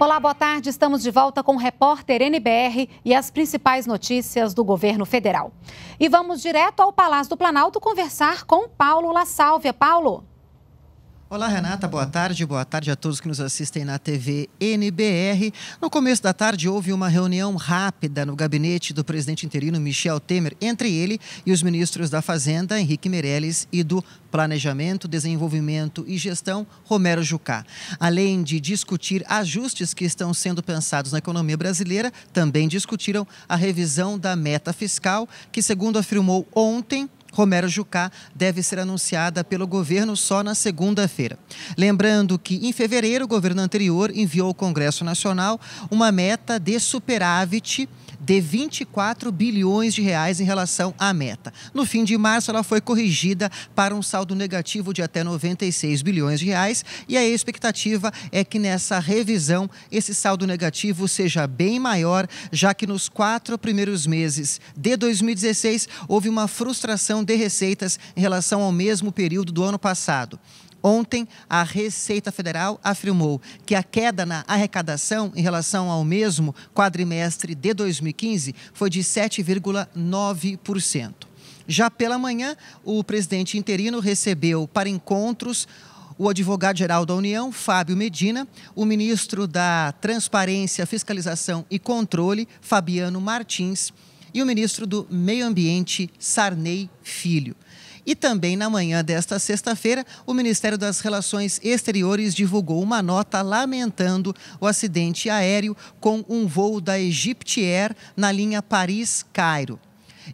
Olá, boa tarde. Estamos de volta com o repórter NBR e as principais notícias do governo federal. E vamos direto ao Palácio do Planalto conversar com Paulo La Sálvia. Paulo. Olá, Renata, boa tarde. Boa tarde a todos que nos assistem na TV NBR. No começo da tarde, houve uma reunião rápida no gabinete do presidente interino Michel Temer, entre ele e os ministros da Fazenda, Henrique Meirelles, e do Planejamento, Desenvolvimento e Gestão, Romero Jucá. Além de discutir ajustes que estão sendo pensados na economia brasileira, também discutiram a revisão da meta fiscal, que, segundo afirmou ontem, Romero Jucá deve ser anunciada pelo governo só na segunda-feira. Lembrando que, em fevereiro, o governo anterior enviou ao Congresso Nacional uma meta de superávit de 24 bilhões de reais em relação à meta. No fim de março, ela foi corrigida para um saldo negativo de até 96 bilhões de reais e a expectativa é que nessa revisão esse saldo negativo seja bem maior, já que nos quatro primeiros meses de 2016 houve uma frustração de receitas em relação ao mesmo período do ano passado. Ontem, a Receita Federal afirmou que a queda na arrecadação em relação ao mesmo quadrimestre de 2015 foi de 7,9%. Já pela manhã, o presidente interino recebeu para encontros o advogado-geral da União, Fábio Medina, o ministro da Transparência, Fiscalização e Controle, Fabiano Martins, e o ministro do Meio Ambiente, Sarney Filho. E também na manhã desta sexta-feira, o Ministério das Relações Exteriores divulgou uma nota lamentando o acidente aéreo com um voo da EgyptAir na linha Paris-Cairo.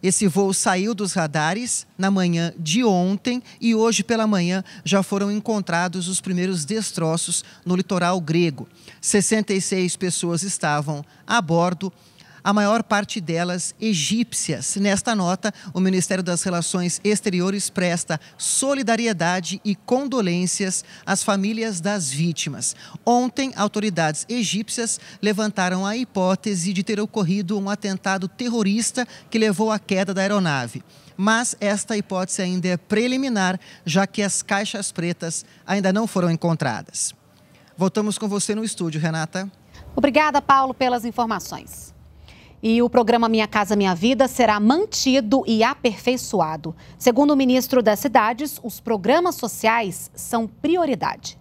Esse voo saiu dos radares na manhã de ontem e hoje pela manhã já foram encontrados os primeiros destroços no litoral grego. 66 pessoas estavam a bordo a maior parte delas egípcias. Nesta nota, o Ministério das Relações Exteriores presta solidariedade e condolências às famílias das vítimas. Ontem, autoridades egípcias levantaram a hipótese de ter ocorrido um atentado terrorista que levou à queda da aeronave. Mas esta hipótese ainda é preliminar, já que as caixas pretas ainda não foram encontradas. Voltamos com você no estúdio, Renata. Obrigada, Paulo, pelas informações. E o programa Minha Casa Minha Vida será mantido e aperfeiçoado. Segundo o ministro das Cidades, os programas sociais são prioridade.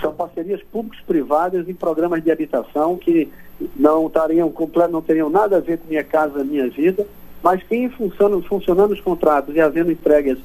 São parcerias públicos-privadas em programas de habitação que não, estariam, não teriam nada a ver com Minha Casa Minha Vida, mas que funcionando, funcionando os contratos e havendo entregas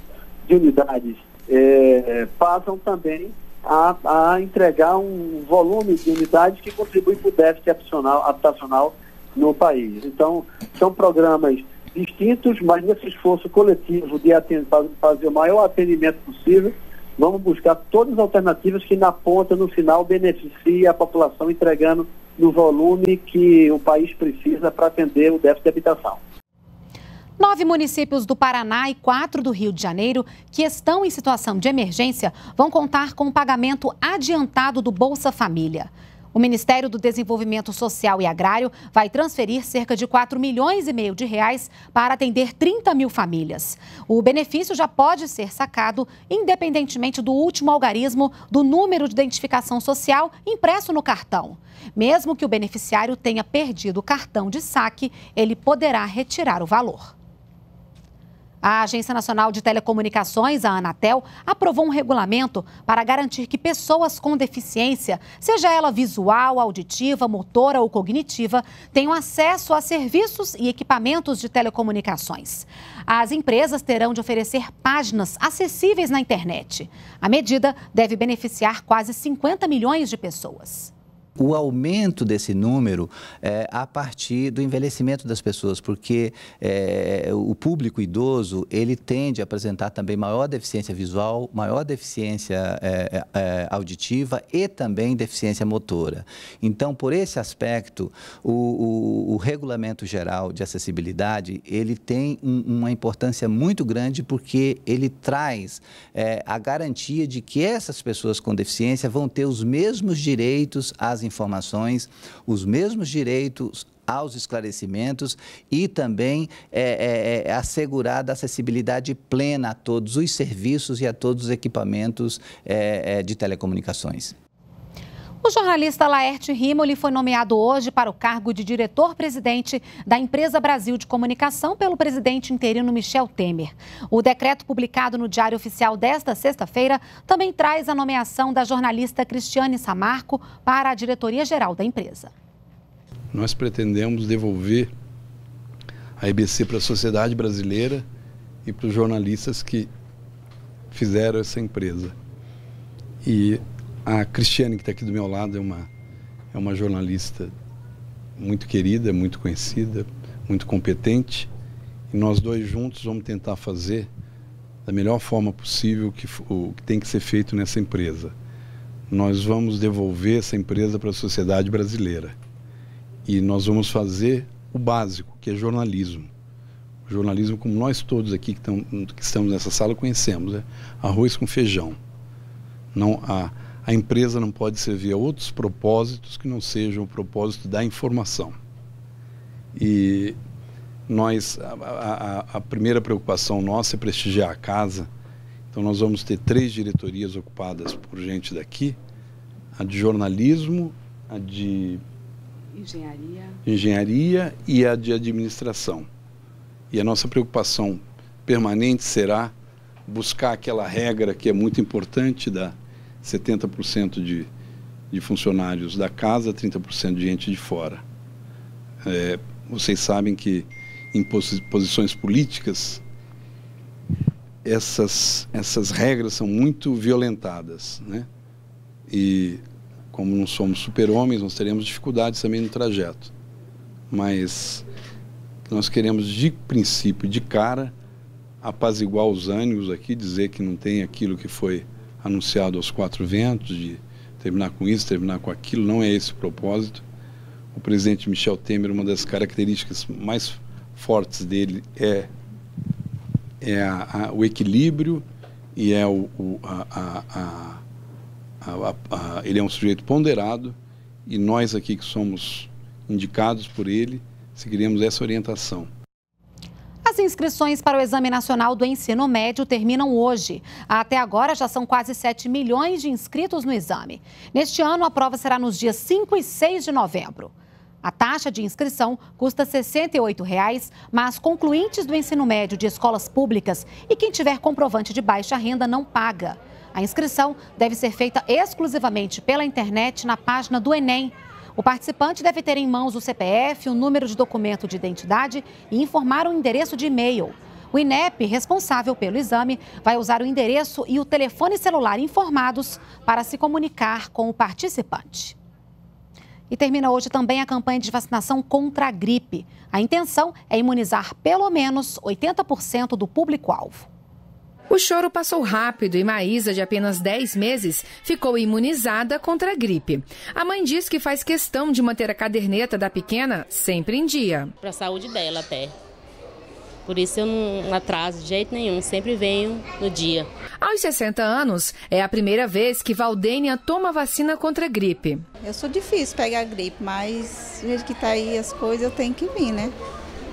de unidades, é, é, passam também a, a, entregar um volume de unidades que contribui para o déficit habitacional, habitacional no país. Então, são programas distintos, mas nesse esforço coletivo de atender, fazer o maior atendimento possível, vamos buscar todas as alternativas que na ponta, no final, beneficiem a população entregando no volume que o país precisa para atender o déficit de habitação. Nove municípios do Paraná e quatro do Rio de Janeiro, que estão em situação de emergência, vão contar com o pagamento adiantado do Bolsa Família. O Ministério do Desenvolvimento Social e Agrário vai transferir cerca de 4 milhões e meio de reais para atender 30 mil famílias. O benefício já pode ser sacado independentemente do último algarismo do número de identificação social impresso no cartão. Mesmo que o beneficiário tenha perdido o cartão de saque, ele poderá retirar o valor. A Agência Nacional de Telecomunicações, a Anatel, aprovou um regulamento para garantir que pessoas com deficiência, seja ela visual, auditiva, motora ou cognitiva, tenham acesso a serviços e equipamentos de telecomunicações. As empresas terão de oferecer páginas acessíveis na internet. A medida deve beneficiar quase 50 milhões de pessoas o aumento desse número é, a partir do envelhecimento das pessoas, porque é, o público idoso ele tende a apresentar também maior deficiência visual, maior deficiência é, é, é auditiva e também deficiência motora. Então, por esse aspecto, o, o, o regulamento geral de acessibilidade ele tem um, uma importância muito grande porque ele traz é, a garantia de que essas pessoas com deficiência vão ter os mesmos direitos às informações, os mesmos direitos aos esclarecimentos e também é, é, é assegurada acessibilidade plena a todos os serviços e a todos os equipamentos é, é, de telecomunicações. O jornalista Laerte Rimoli foi nomeado hoje para o cargo de diretor-presidente da Empresa Brasil de Comunicação pelo presidente interino Michel Temer. O decreto publicado no Diário Oficial desta sexta-feira também traz a nomeação da jornalista Cristiane Samarco para a diretoria-geral da empresa. Nós pretendemos devolver a EBC para a sociedade brasileira e para os jornalistas que fizeram essa empresa. E a Cristiane, que está aqui do meu lado, é uma, é uma jornalista muito querida, muito conhecida, muito competente. E nós dois juntos vamos tentar fazer da melhor forma possível que, o que tem que ser feito nessa empresa. Nós vamos devolver essa empresa para a sociedade brasileira. E nós vamos fazer o básico, que é jornalismo. O jornalismo, como nós todos aqui que, tão, que estamos nessa sala conhecemos, é arroz com feijão. Não a a empresa não pode servir a outros propósitos que não sejam o propósito da informação. E nós, a, a, a primeira preocupação nossa é prestigiar a casa. Então, nós vamos ter três diretorias ocupadas por gente daqui: a de jornalismo, a de engenharia, engenharia e a de administração. E a nossa preocupação permanente será buscar aquela regra que é muito importante da 70% de, de funcionários da casa, 30% de gente de fora. É, vocês sabem que em posições políticas essas, essas regras são muito violentadas. Né? E como não somos super-homens, nós teremos dificuldades também no trajeto. Mas nós queremos, de princípio, de cara, apaziguar os ânimos aqui, dizer que não tem aquilo que foi anunciado aos quatro ventos de terminar com isso, terminar com aquilo, não é esse o propósito. O presidente Michel Temer, uma das características mais fortes dele é, é a, a, o equilíbrio e é o, o a, ele é um sujeito ponderado e nós aqui que somos indicados por ele seguiremos essa orientação. As inscrições para o Exame Nacional do Ensino Médio terminam hoje. Até agora, já são quase 7 milhões de inscritos no exame. Neste ano, a prova será nos dias 5 e 6 de novembro. A taxa de inscrição custa R$ 68,00, mas concluintes do ensino médio de escolas públicas e quem tiver comprovante de baixa renda não paga. A inscrição deve ser feita exclusivamente pela internet na página do Enem. O participante deve ter em mãos o CPF, o número de documento de identidade e informar o endereço de e-mail. O INEP, responsável pelo exame, vai usar o endereço e o telefone celular informados para se comunicar com o participante. E termina hoje também a campanha de vacinação contra a gripe. A intenção é imunizar pelo menos 80% do público-alvo. O choro passou rápido e Maísa, de apenas 10 meses, ficou imunizada contra a gripe. A mãe diz que faz questão de manter a caderneta da pequena sempre em dia. Para a saúde dela até. Por isso eu não atraso de jeito nenhum, sempre venho no dia. Aos 60 anos, é a primeira vez que Valdênia toma vacina contra a gripe. Eu sou difícil pegar gripe, mas do que está aí as coisas, eu tenho que vir, né?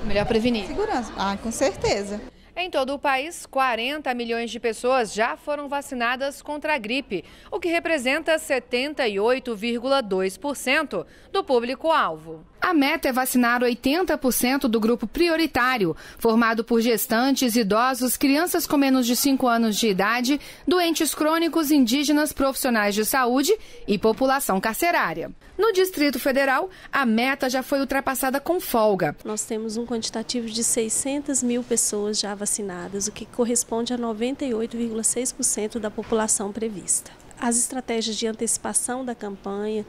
Melhor prevenir. Segurança. Ah, com certeza. Em todo o país, 40 milhões de pessoas já foram vacinadas contra a gripe, o que representa 78,2% do público-alvo. A meta é vacinar 80% do grupo prioritário, formado por gestantes, idosos, crianças com menos de 5 anos de idade, doentes crônicos, indígenas, profissionais de saúde e população carcerária. No Distrito Federal, a meta já foi ultrapassada com folga. Nós temos um quantitativo de 600 mil pessoas já vacinadas, o que corresponde a 98,6% da população prevista as estratégias de antecipação da campanha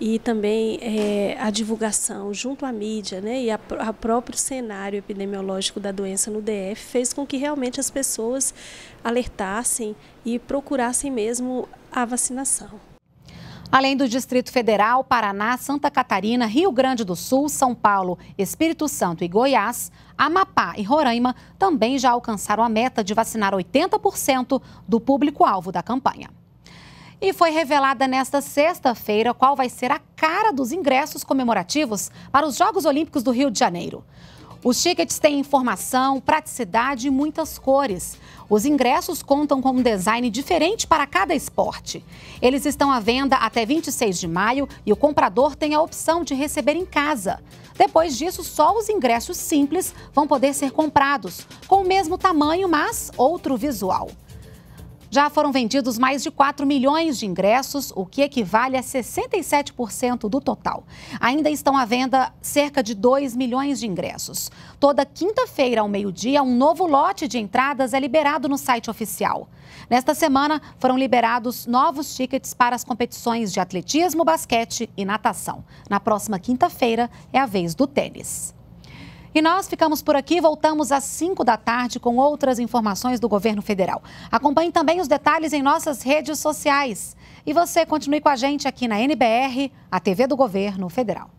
e também é, a divulgação junto à mídia né, e ao próprio cenário epidemiológico da doença no DF fez com que realmente as pessoas alertassem e procurassem mesmo a vacinação. Além do Distrito Federal, Paraná, Santa Catarina, Rio Grande do Sul, São Paulo, Espírito Santo e Goiás, Amapá e Roraima também já alcançaram a meta de vacinar 80% do público-alvo da campanha. E foi revelada nesta sexta-feira qual vai ser a cara dos ingressos comemorativos para os Jogos Olímpicos do Rio de Janeiro. Os tickets têm informação, praticidade e muitas cores. Os ingressos contam com um design diferente para cada esporte. Eles estão à venda até 26 de maio e o comprador tem a opção de receber em casa. Depois disso, só os ingressos simples vão poder ser comprados, com o mesmo tamanho, mas outro visual. Já foram vendidos mais de 4 milhões de ingressos, o que equivale a 67% do total. Ainda estão à venda cerca de 2 milhões de ingressos. Toda quinta-feira, ao meio-dia, um novo lote de entradas é liberado no site oficial. Nesta semana, foram liberados novos tickets para as competições de atletismo, basquete e natação. Na próxima quinta-feira, é a vez do tênis. E nós ficamos por aqui, voltamos às 5 da tarde com outras informações do governo federal. Acompanhe também os detalhes em nossas redes sociais. E você continue com a gente aqui na NBR, a TV do Governo Federal.